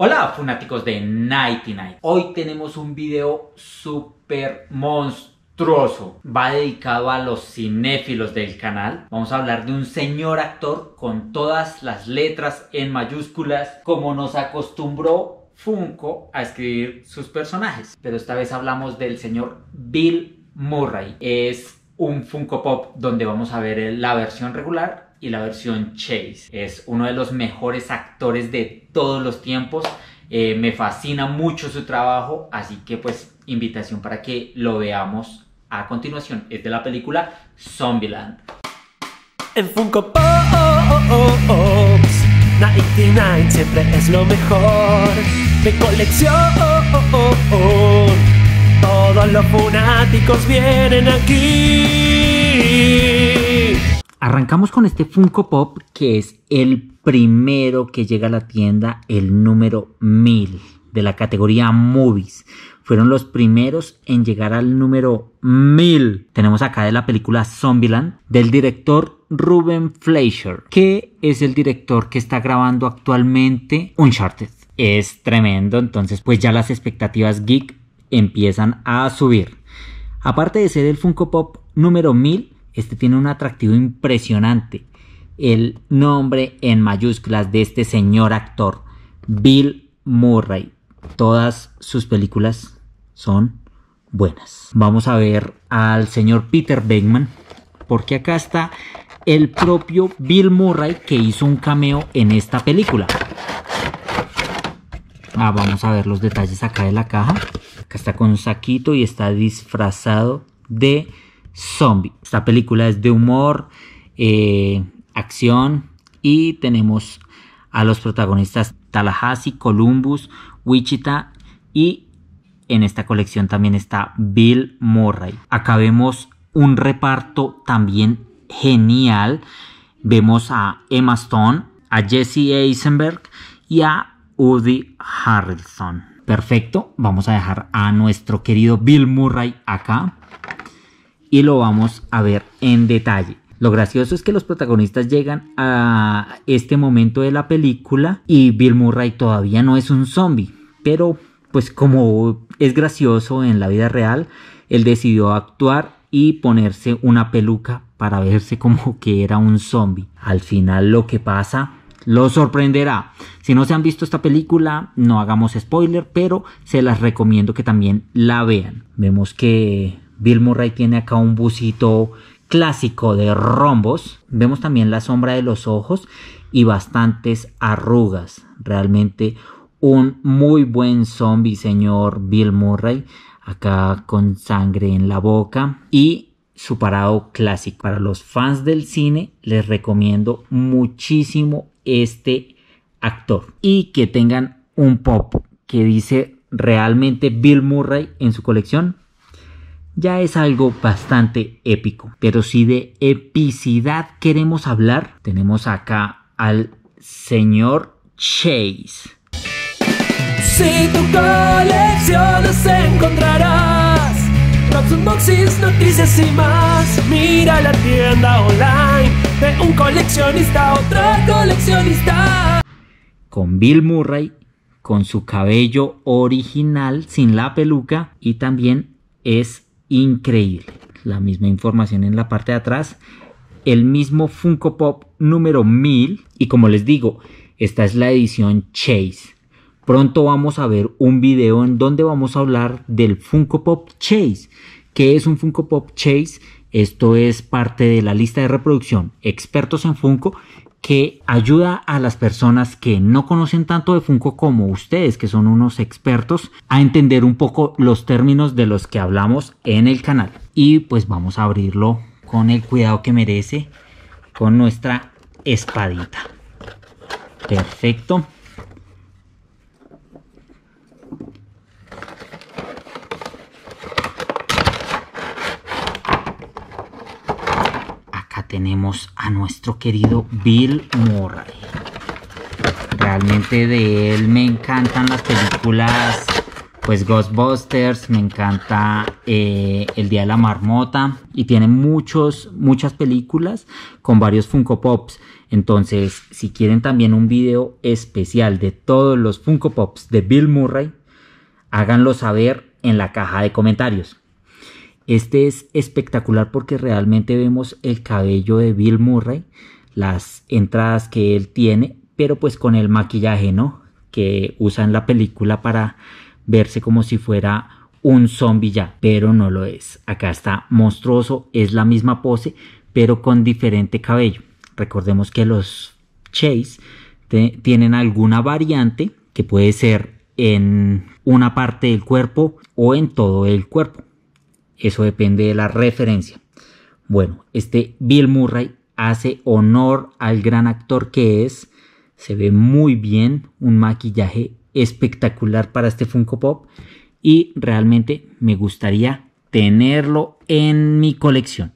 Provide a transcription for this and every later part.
Hola fanáticos de Nighty Night. Hoy tenemos un video súper monstruoso. Va dedicado a los cinéfilos del canal. Vamos a hablar de un señor actor con todas las letras en mayúsculas como nos acostumbró Funko a escribir sus personajes. Pero esta vez hablamos del señor Bill Murray. Es un Funko Pop donde vamos a ver la versión regular y la versión Chase. Es uno de los mejores actores de todos los tiempos. Eh, me fascina mucho su trabajo, así que pues invitación para que lo veamos a continuación. Es de la película Zombieland. En Funko Pops, 99 siempre es lo mejor colección. Todos los fanáticos vienen aquí. Arrancamos con este Funko Pop que es el primero que llega a la tienda, el número 1000 de la categoría Movies. Fueron los primeros en llegar al número 1000. Tenemos acá de la película Zombieland del director Ruben Fleischer, que es el director que está grabando actualmente Uncharted. Es tremendo, entonces pues ya las expectativas geek empiezan a subir. Aparte de ser el Funko Pop número 1000, este tiene un atractivo impresionante. El nombre en mayúsculas de este señor actor, Bill Murray. Todas sus películas son buenas. Vamos a ver al señor Peter Beckman, porque acá está el propio Bill Murray que hizo un cameo en esta película. Ah, vamos a ver los detalles acá de la caja. Acá está con un saquito y está disfrazado de Zombie. Esta película es de humor, eh, acción y tenemos a los protagonistas Tallahassee, Columbus, Wichita y en esta colección también está Bill Murray. Acá vemos un reparto también genial. Vemos a Emma Stone, a Jesse Eisenberg y a Woody Harrelson. Perfecto, vamos a dejar a nuestro querido Bill Murray acá y lo vamos a ver en detalle. Lo gracioso es que los protagonistas llegan a este momento de la película y Bill Murray todavía no es un zombie, pero pues como es gracioso en la vida real, él decidió actuar y ponerse una peluca para verse como que era un zombie. Al final lo que pasa lo sorprenderá. Si no se han visto esta película, no hagamos spoiler, pero se las recomiendo que también la vean. Vemos que Bill Murray tiene acá un busito clásico de rombos. Vemos también la sombra de los ojos y bastantes arrugas. Realmente un muy buen zombie, señor Bill Murray. Acá con sangre en la boca y su parado clásico. Para los fans del cine les recomiendo muchísimo este actor y que tengan un pop que dice realmente Bill Murray en su colección ya es algo bastante épico. Pero si de epicidad queremos hablar, tenemos acá al señor Chase. Si tu Mira la tienda online De un coleccionista coleccionista Con Bill Murray con su cabello original sin la peluca y también es increíble. La misma información en la parte de atrás. El mismo Funko Pop número 1000. Y como les digo, esta es la edición Chase. Pronto vamos a ver un video en donde vamos a hablar del Funko Pop Chase. ¿Qué es un Funko Pop Chase? Esto es parte de la lista de reproducción Expertos en Funko que ayuda a las personas que no conocen tanto de Funko como ustedes, que son unos expertos, a entender un poco los términos de los que hablamos en el canal. Y pues vamos a abrirlo con el cuidado que merece, con nuestra espadita. Perfecto. tenemos a nuestro querido Bill Murray. Realmente de él me encantan las películas, pues Ghostbusters, me encanta eh, El Día de la Marmota y tiene muchos, muchas películas con varios Funko Pops. Entonces, si quieren también un video especial de todos los Funko Pops de Bill Murray, háganlo saber en la caja de comentarios. Este es espectacular porque realmente vemos el cabello de Bill Murray, las entradas que él tiene, pero pues con el maquillaje, ¿no? Que usa en la película para verse como si fuera un zombie ya, pero no lo es. Acá está monstruoso, es la misma pose, pero con diferente cabello. Recordemos que los Chase tienen alguna variante que puede ser en una parte del cuerpo o en todo el cuerpo. Eso depende de la referencia. Bueno, este Bill Murray hace honor al gran actor que es. Se ve muy bien, un maquillaje espectacular para este Funko Pop y realmente me gustaría tenerlo en mi colección.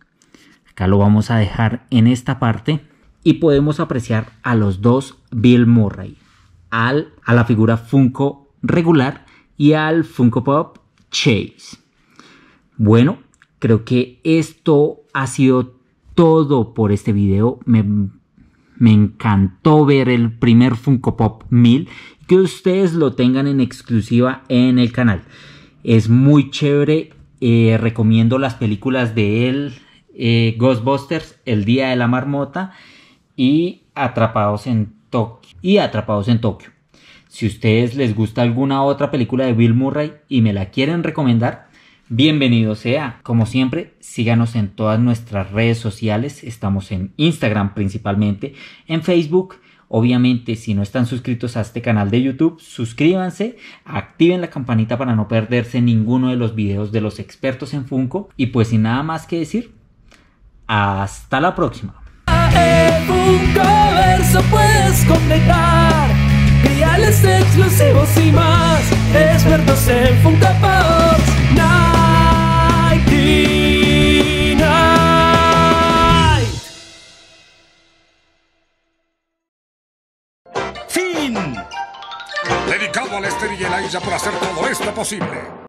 Acá lo vamos a dejar en esta parte y podemos apreciar a los dos Bill Murray, al, a la figura Funko regular y al Funko Pop Chase. Bueno, creo que esto ha sido todo por este video. Me, encantó ver el primer Funko Pop 1000 que ustedes lo tengan en exclusiva en el canal. Es muy chévere. Eh, recomiendo las películas de él, eh, Ghostbusters, El Día de la Marmota y Atrapados en Tokio. Y Atrapados en Tokio. Si ustedes les gusta alguna otra película de Bill Murray y me la quieren recomendar, Bienvenido sea. Como siempre, síganos en todas nuestras redes sociales. Estamos en Instagram principalmente, en Facebook. Obviamente, si no están suscritos a este canal de YouTube, suscríbanse, activen la campanita para no perderse ninguno de los videos de los expertos en Funko. Y pues sin nada más que decir, hasta la próxima. exclusivos y más, en por hacer todo esto posible.